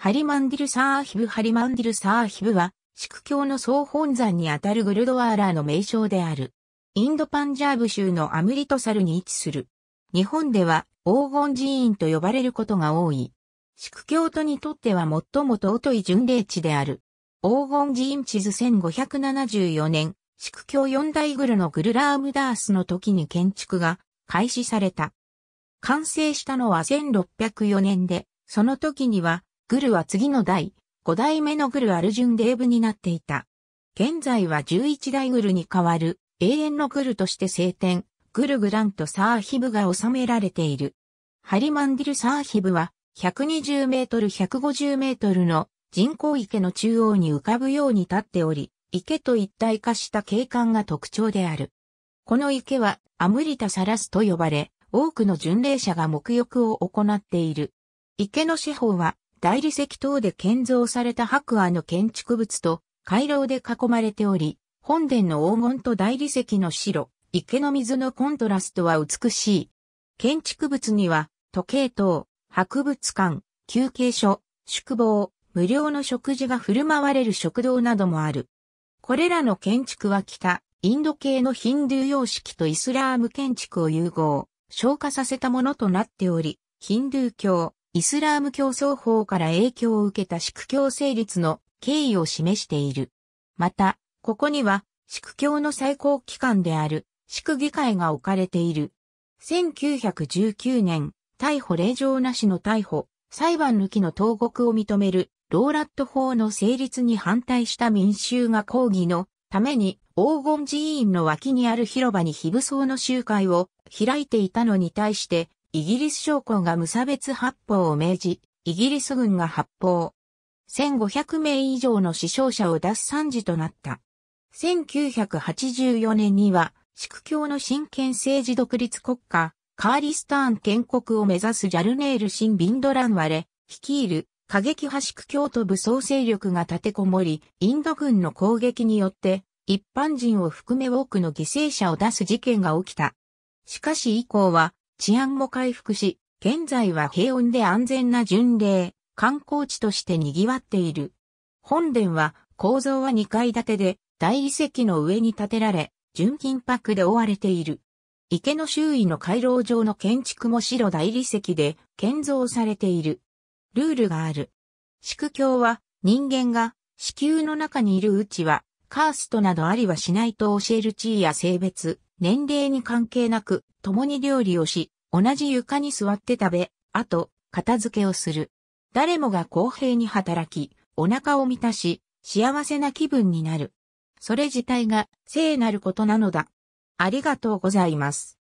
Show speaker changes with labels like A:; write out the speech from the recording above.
A: ハリマンディルサーヒブハリマンディルサーヒブは、宿教の総本山にあたるグルドワーラーの名称である。インドパンジャーブ州のアムリトサルに位置する。日本では黄金寺院と呼ばれることが多い。宿教徒にとっては最も尊い巡礼地である。黄金寺院地図1574年、宿教四大グルのグルラームダースの時に建築が開始された。完成したのは1604年で、その時にはグルは次の代、5代目のグルアルジュンデーブになっていた。現在は11代グルに代わる永遠のグルとして聖典、グルグラントサーヒブが収められている。ハリマンディルサーヒブは120メートル150メートルの人工池の中央に浮かぶように立っており、池と一体化した景観が特徴である。この池はアムリタサラスと呼ばれ、多くの巡礼者が沐浴を行っている。池の四方は大理石等で建造された白亜の建築物と回廊で囲まれており、本殿の黄金と大理石の白、池の水のコントラストは美しい。建築物には、時計等、博物館、休憩所、宿坊、無料の食事が振る舞われる食堂などもある。これらの建築は北、インド系のヒンドゥー様式とイスラーム建築を融合、消化させたものとなっており、ヒンドゥー教、イスラーム教争法から影響を受けた宿教成立の経緯を示している。また、ここには、宿教の最高機関である、宿議会が置かれている。1919年、逮捕令状なしの逮捕、裁判抜きの投獄を認める、ローラット法の成立に反対した民衆が抗議のために、黄金寺院の脇にある広場に非武装の集会を開いていたのに対して、イギリス将校が無差別発砲を命じ、イギリス軍が発砲。1500名以上の死傷者を出す惨事となった。1984年には、祝教の真剣政治独立国家、カーリスターン建国を目指すジャルネール・新ビンドラン割れ、率いる過激派祝。教と武装勢力が立てこもり、インド軍の攻撃によって、一般人を含め多くの犠牲者を出す事件が起きた。しかし以降は、治安も回復し、現在は平穏で安全な巡礼、観光地として賑わっている。本殿は構造は2階建てで大理石の上に建てられ、純金箔で覆われている。池の周囲の回廊上の建築も白大理石で建造されている。ルールがある。宿教は人間が子宮の中にいるうちはカーストなどありはしないと教える地位や性別、年齢に関係なく共に料理をし、同じ床に座って食べ、あと、片付けをする。誰もが公平に働き、お腹を満たし、幸せな気分になる。それ自体が聖なることなのだ。ありがとうございます。